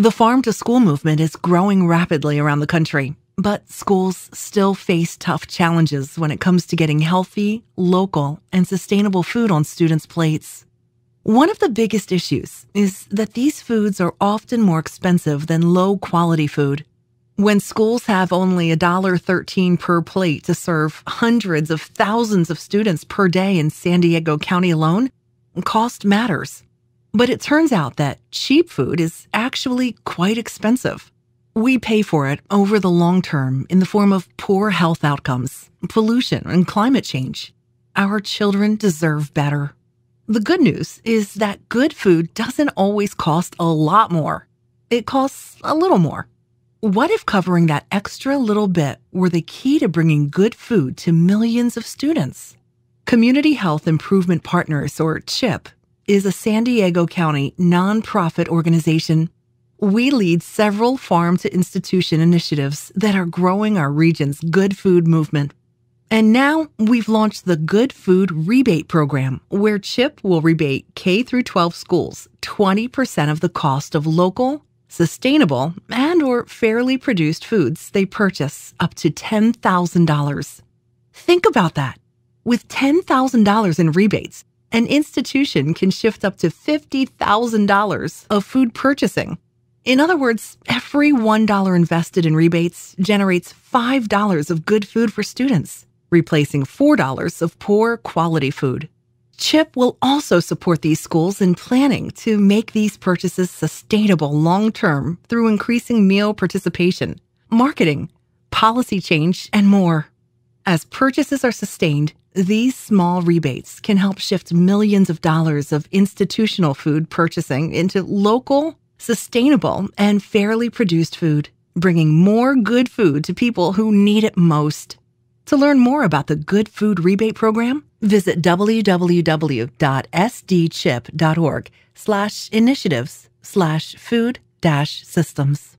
The farm to school movement is growing rapidly around the country, but schools still face tough challenges when it comes to getting healthy, local, and sustainable food on students' plates. One of the biggest issues is that these foods are often more expensive than low quality food. When schools have only $1.13 per plate to serve hundreds of thousands of students per day in San Diego County alone, cost matters. But it turns out that cheap food is actually quite expensive. We pay for it over the long term in the form of poor health outcomes, pollution, and climate change. Our children deserve better. The good news is that good food doesn't always cost a lot more. It costs a little more. What if covering that extra little bit were the key to bringing good food to millions of students? Community Health Improvement Partners, or CHIP, is a San Diego County nonprofit organization. We lead several farm to institution initiatives that are growing our region's good food movement. And now we've launched the Good Food Rebate Program, where CHIP will rebate K through 12 schools 20% of the cost of local, sustainable, and or fairly produced foods they purchase up to $10,000. Think about that. With $10,000 in rebates, an institution can shift up to $50,000 of food purchasing. In other words, every $1 invested in rebates generates $5 of good food for students, replacing $4 of poor quality food. CHIP will also support these schools in planning to make these purchases sustainable long term through increasing meal participation, marketing, policy change, and more. As purchases are sustained, these small rebates can help shift millions of dollars of institutional food purchasing into local, sustainable, and fairly produced food, bringing more good food to people who need it most. To learn more about the Good Food Rebate Program, visit www.sdchip.org slash initiatives slash food dash systems.